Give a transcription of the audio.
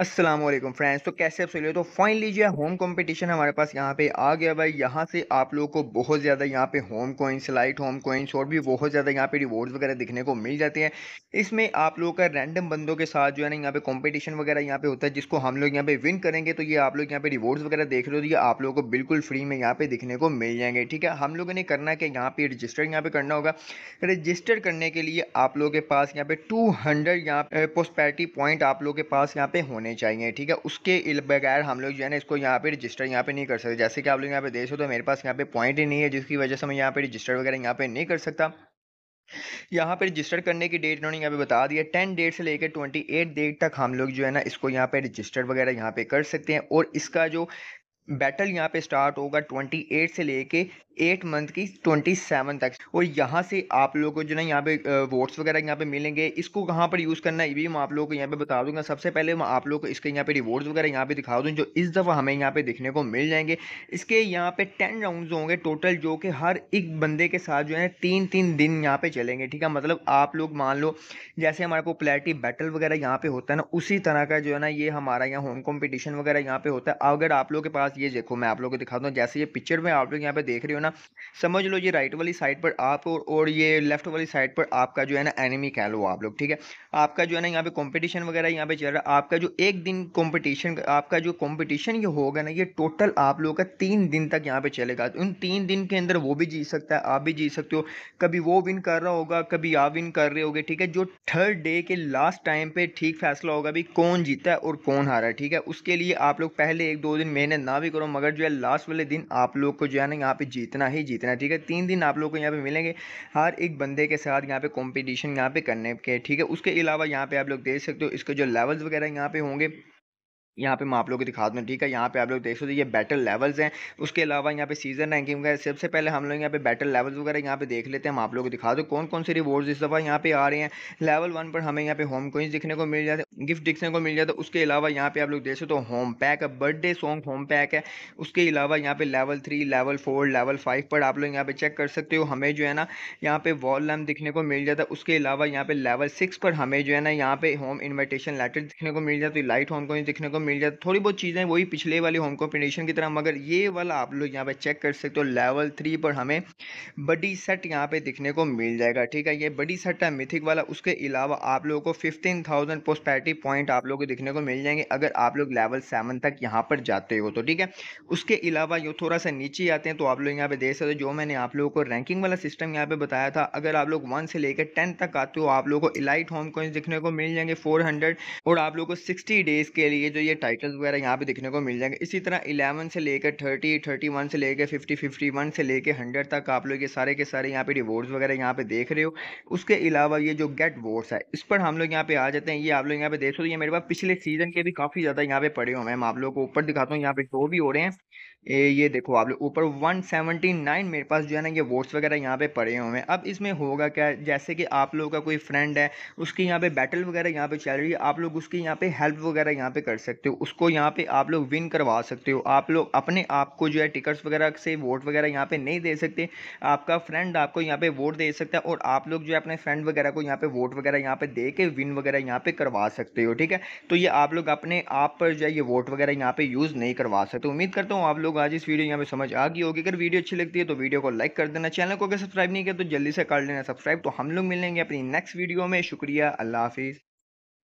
Aslam friends तो कैसे आप सोलिए तो फाइनली जो है होम कंपटीशन हमारे पास यहाँ पे आ गया भाई यहाँ से आप लोगों को बहुत ज़्यादा यहाँ पे home coins light home coins और भी बहुत ज़्यादा यहाँ पे रिवॉर्ड्स वगैरह दिखने को मिल जाते हैं इसमें आप लोगों का रैंडम बंदों के साथ जो है ना यहाँ पे कॉम्पिटिशन वगैरह यहाँ पे होता है जिसको हम लोग यहाँ पे विन करेंगे तो ये आप लोग यहाँ पे रिवॉर्ड्स वगैरह देख रहे हो तो ये आप लोगों को बिल्कुल फ्री में यहाँ पे दिखने को मिल जाएंगे ठीक है हम लोगों ने करना कि यहाँ पे रजिस्टर यहाँ पे करना होगा रजिस्टर करने के लिए आप लोगों के पास यहाँ पे टू हंड्रेड यहाँ पोस्पैरिटी पॉइंट आप लोगों के पास यहाँ पे होने होने चाहिए ठीक है उसके बगैर हम लोग जो है ना इसको यहाँ पे रजिस्टर यहाँ पे नहीं कर सकते जैसे कि आप लोग यहाँ पे देख सकते हो तो मेरे पास यहाँ पे पॉइंट ही नहीं है जिसकी वजह से मैं यहाँ पे रजिस्टर वगैरह यहाँ पे नहीं कर सकता यहाँ पे रजिस्टर करने की डेट उन्होंने यहाँ पे बता दिया टेन डेट से लेकर ट्वेंटी एट डेट तक हम लोग जो है ना इसको यहाँ पे रजिस्टर वगैरह यहाँ पे कर सकते हैं और इसका जो बैटल यहाँ पे स्टार्ट होगा 28 से लेके 8 मंथ की 27 तक और यहाँ से आप लोगों को जो ना यहाँ पे वोट्स वगैरह यहाँ पे मिलेंगे इसको कहाँ पर यूज़ करना है ये भी मैं आप लोगों को यहाँ पे बता दूंगा सबसे पहले मैं आप लोगों को इसके यहाँ पे रिवॉर्ड्स वगैरह यहाँ पे दिखा दूँ जो इस दफ़ा हमें यहाँ पे देखने को मिल जाएंगे इसके यहाँ पे टेन राउंड होंगे टोटल जो कि हर एक बंदे के साथ जो है तीन तीन दिन यहाँ पे चलेंगे ठीक है मतलब आप लोग मान लो जैसे हमारा पॉपुलैरिटी बैटल वगैरह यहाँ पे होता है ना उसी तरह का जो है ना ये हमारा यहाँ होम कॉम्पिटिशन वगैरह यहाँ पे होता है अगर आप लोग के पास ये देखो मैं आप लोगों को दिखाता हूँ जैसे ये पिक्चर में आप लोग यहाँ पे देख रहे हो ना समझ लो ये राइट वाली साइड पर आप और, और ये लेफ्ट वाली साइड पर आपका जो है ना एनिमी कह लो आप लोग ठीक है आपका जो है ना यहाँ पे कॉम्पिटिशन वगैरह यहाँ पे चल रहा है आपका जो एक दिन कॉम्पिटिशन आपका जो कॉम्पिटिशन ये होगा ना ये टोटल आप लोगों का तीन दिन तक यहाँ पे चलेगा तो उन तीन दिन के अंदर वो भी जीत सकता है आप भी जीत सकते हो कभी वो विन कर रहा होगा कभी आप विन कर रहे हो ठीक है जो थर्ड डे के लास्ट टाइम पे ठीक फैसला होगा भी कौन जीता है और कौन हारा है ठीक है उसके लिए आप लोग पहले एक दो दिन मेहनत ना भी करो मगर जो है लास्ट वाले दिन आप लोग को जो है ना यहाँ पे जीतना ही जीतना है ठीक है तीन दिन आप लोग को यहाँ पे मिलेंगे हर एक बंदे के साथ यहाँ पे कंपटीशन यहाँ पे करने के ठीक है उसके अलावा यहाँ पे आप लोग देख सकते हो इसके जो लेवल्स वगैरह यहाँ पे होंगे यहाँ पे मैं आप लोगों को दिखा दूँ ठीक है यहाँ पे आप लोग देख सकते ये बैटल लेवल्स हैं उसके अलावा यहाँ पे सीजन रैंकिंग वगैरह सबसे पहले हम लोग यहाँ पे बैटल लेवल्स वगैरह यहाँ पे देख लेते हैं हम आप लोगों को दिखा दो कौन कौन से रिवॉर्ड्स इस दफ़ा यहाँ पे आ रहे हैं लेवल वन पर हमें यहाँ पे होम कोइंस दिखने को मिल जाते गिफ्ट दिखने को मिल जाता है उसके अलावा यहाँ पे आप लोग देख सकते हो होम पैक है बर्थडे सॉन्ग होम पैक है उसके अलावा यहाँ पे level three level four level five पर आप लोग यहाँ पे चेक कर सकते हो हमें जो है ना यहाँ पे वॉल लैम्प दिखने को मिल जाता है उसके अलावा यहाँ पे लेवल सिक्स पर हमें जो है ना यहाँ पे होम इन्विटेशन लेटर दिखने को मिल जाती लाइट होम कोइंस दिखने को मिल जाता है थोड़ी बहुत चीज़ें वही पिछले वाले होम कॉम्पिटिशन की तरह मगर ये वाला आप लोग यहाँ पे चेक कर सकते हो लेवल थ्री पर हमें बडी सेट यहाँ पे दिखने को मिल जाएगा ठीक है ये बडी सेट है मिथिक वाला उसके अलावा आप लोगों को फिफ्टीन थाउजेंड पोस्पैटी पॉइंट आप लोगों को दिखने को मिल जाएंगे अगर आप लोग लेवल सेवन तक यहाँ पर जाते हो तो ठीक है उसके अलावा जो थोड़ा सा नीचे आते हैं तो आप लोग यहाँ पे देख सकते हो जो मैंने आप लोगों को रैंकिंग वाला सिस्टम यहाँ पे बताया था अगर आप लोग वन से लेकर टेन तक आते हो आप लोगों को इलाइट होम कॉइन्स दिखने को मिल जाएंगे फोर और आप लोग को सिक्सटी डेज के लिए जो ये टाइटल्स वगैरह यहाँ पे देखने को मिल जाएंगे इसी तरह इलेवन से लेकर थर्टी 31 से लेकर फिफ्टी 51 से लेकर हंड्रेड तक आप लोग ये सारे के सारे यहाँ पे रिवॉर्ड्स वगैरह यहाँ पे देख रहे हो उसके अलावा ये जो गेट वोट्स है इस पर हम लोग यहाँ पे आ जाते हैं ये आप लोग यहाँ पे देख सकते हो ये मेरे पास पिछले सीजन के भी काफ़ी ज़्यादा यहाँ पे पड़े हो मैम आप लोग को ऊपर दिखाता हूँ यहाँ पे शो भी हो रहे हैं ए, ये देखो आप लोग ऊपर 179 मेरे पास जो है ना ये वोट्स वगैरह यहाँ पे पड़े हुए हैं अब इसमें होगा क्या जैसे कि आप लोगों का कोई फ्रेंड है उसकी यहाँ पे बैटल वगैरह यहाँ पे चल रही है आप लोग उसकी यहाँ पे हेल्प वगैरह यहाँ पे कर सकते सकते हो उसको यहाँ पे आप लोग विन करवा सकते हो आप लोग अपने आप को जो है टिकट्स वगैरह से वोट वगैरह यहाँ पे नहीं दे सकते आपका फ्रेंड आपको यहाँ पे वोट दे सकता है और आप लोग जो है अपने फ्रेंड वगैरह को यहाँ पे वोट वगैरह यहाँ पे दे के विन वगैरह यहाँ पे करवा सकते हो ठीक है तो ये आप लोग अपने आप पर जो है ये वोट वगैरह यहाँ पे यूज़ नहीं करवा सकते तो उम्मीद करता हूँ आप लोग आज इस वीडियो यहाँ पे समझ आ गई होगी अगर वीडियो अच्छी लगती है तो वीडियो को लाइक कर देना चैनल को अगर सब्सक्राइब नहीं किया तो जल्दी से कर लेना सब्सक्राइब तो हम लोग मिलेंगे अपनी नेक्स्ट वीडियो में शुक्रिया अल्लाह हाफिज़